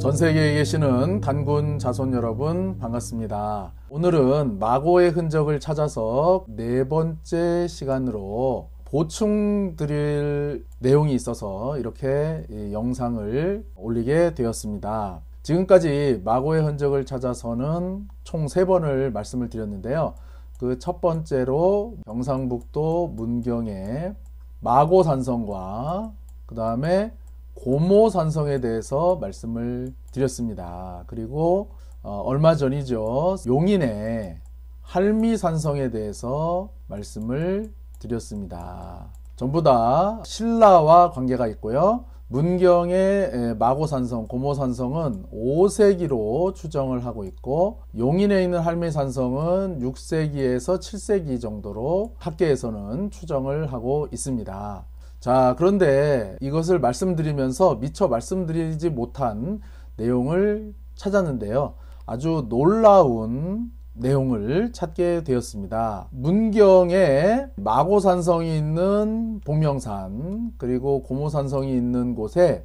전 세계에 계시는 단군 자손 여러분 반갑습니다. 오늘은 마고의 흔적을 찾아서 네 번째 시간으로 보충드릴 내용이 있어서 이렇게 영상을 올리게 되었습니다. 지금까지 마고의 흔적을 찾아서는 총 세번을 말씀을 드렸는데요. 그 첫 번째로 경상북도 문경의 마고 산성과 그 다음에 고모산성에 대해서 말씀을 드렸습니다. 그리고 어, 얼마 전이죠. 용인의 할미산성에 대해서 말씀을 드렸습니다. 전부 다 신라와 관계가 있고요. 문경의 마고산성, 고모산성은 5세기로 추정을 하고 있고 용인에 있는 할미산성은 6세기에서 7세기 정도로 학계에서는 추정을 하고 있습니다. 자, 그런데 이것을 말씀드리면서 미처 말씀드리지 못한 내용을 찾았는데요. 아주 놀라운 내용을 찾게 되었습니다. 문경에 마고산성이 있는 복명산 그리고 고모산성이 있는 곳에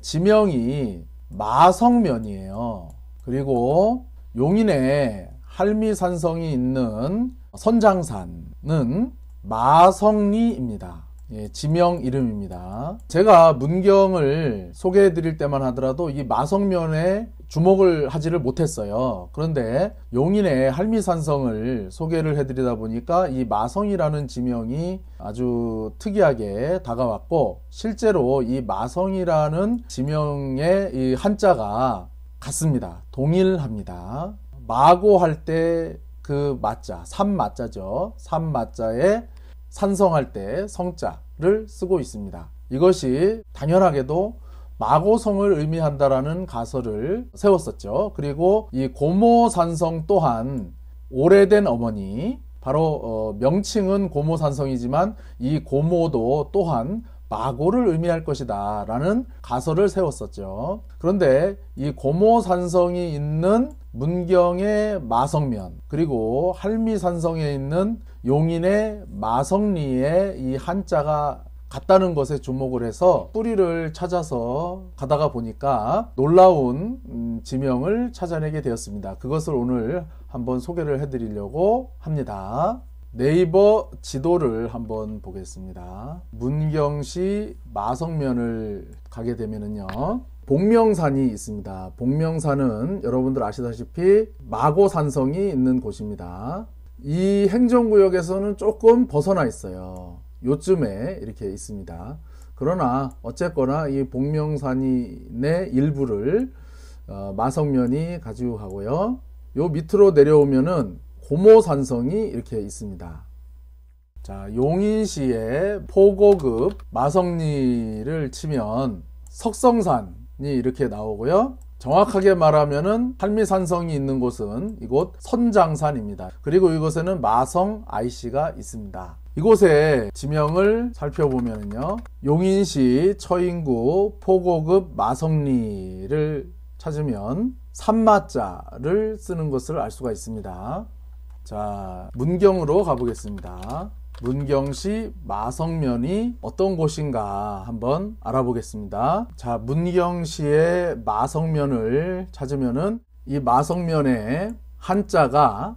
지명이 마성면이에요. 그리고 용인에 할미산성이 있는 선장산은 마성리입니다. 예, 지명 이름입니다. 제가 문경을 소개해 드릴 때만 하더라도 이 마성면에 주목을 하지를 못했어요. 그런데 용인의 할미산성을 소개를 해드리다 보니까 이 마성이라는 지명이 아주 특이하게 다가왔고 실제로 이 마성이라는 지명의 이 한자가 같습니다. 동일합니다. 마고 할 때 그 맞자, 삼 맞자죠. 삼 맞자에 산성할 때 성자를 쓰고 있습니다. 이것이 당연하게도 마고성을 의미한다라는 가설을 세웠었죠. 그리고 이 고모산성 또한 오래된 어머니, 바로 어 명칭은 고모산성이지만 이 고모도 또한 마고를 의미할 것이다 라는 가설을 세웠었죠. 그런데 이 고모산성이 있는 문경의 마성면 그리고 할미산성에 있는 용인의 마성리에 이 한자가 같다는 것에 주목을 해서 뿌리를 찾아서 가다가 보니까 놀라운 음, 지명을 찾아내게 되었습니다. 그것을 오늘 한번 소개를 해드리려고 합니다. 네이버 지도를 한번 보겠습니다. 문경시 마성면을 가게 되면요 복명산이 있습니다. 복명산은 여러분들 아시다시피 마고산성이 있는 곳입니다. 이 행정구역에서는 조금 벗어나 있어요. 요쯤에 이렇게 있습니다. 그러나 어쨌거나 이 복명산의 이 일부를 어, 마성면이 가지고가고요. 요 밑으로 내려오면은 고모산성이 이렇게 있습니다. 자, 용인시의 포고급 마성리를 치면 석성산이 이렇게 나오고요. 정확하게 말하면은 한미산성이 있는 곳은 이곳 선장산입니다. 그리고 이곳에는 마성 IC가 있습니다. 이곳의 지명을 살펴보면요. 용인시 처인구 포고급 마성리를 찾으면 산마자를 쓰는 것을 알 수가 있습니다. 자, 문경으로 가보겠습니다. 문경시 마성면이 어떤 곳인가 한번 알아보겠습니다. 자, 문경시의 마성면을 찾으면은 이 마성면의 한자가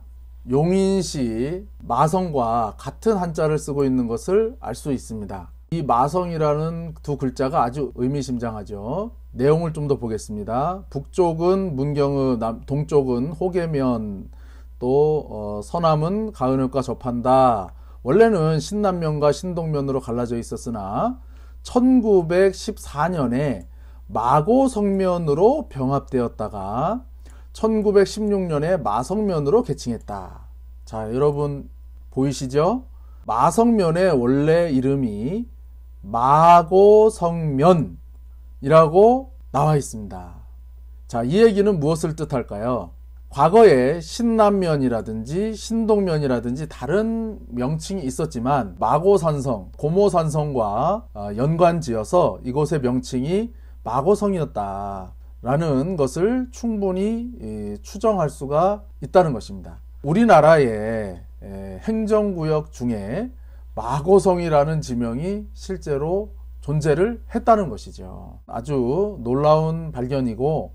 용인시 마성과 같은 한자를 쓰고 있는 것을 알 수 있습니다. 이 마성이라는 두 글자가 아주 의미심장하죠. 내용을 좀 더 보겠습니다. 북쪽은 문경의 남, 동쪽은 호계면 또 어, 서남은 가은읍과 접한다. 원래는 신남면과 신동면으로 갈라져 있었으나 1914년에 마고성면으로 병합되었다가 1916년에 마성면으로 개칭했다. 자, 여러분 보이시죠? 마성면의 원래 이름이 마고성면이라고 나와 있습니다. 자, 이 얘기는 무엇을 뜻할까요? 과거에 신남면이라든지 신동면이라든지 다른 명칭이 있었지만 마고산성, 고모산성과 아, 연관지어서 이곳의 명칭이 마고성이었다라는 것을 충분히 추정할 수가 있다는 것입니다. 우리나라의 행정구역 중에 마고성이라는 지명이 실제로 존재를 했다는 것이죠. 아주 놀라운 발견이고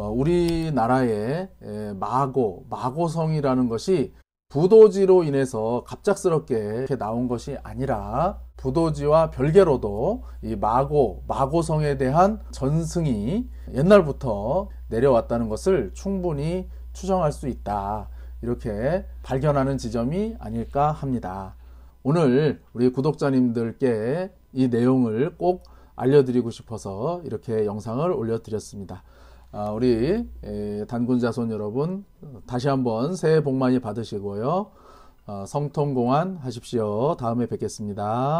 어, 우리나라의 마고, 마고성이라는 것이 부도지로 인해서 갑작스럽게 나온 것이 아니라 부도지와 별개로도 이 마고, 마고성에 대한 전승이 옛날부터 내려왔다는 것을 충분히 추정할 수 있다. 이렇게 발견하는 지점이 아닐까 합니다. 오늘 우리 구독자님들께 이 내용을 꼭 알려드리고 싶어서 이렇게 영상을 올려드렸습니다. 아, 우리 예, 단군자손 여러분 다시 한번 새해 복 많이 받으시고요. 어, 성통공안 하십시오. 다음에 뵙겠습니다.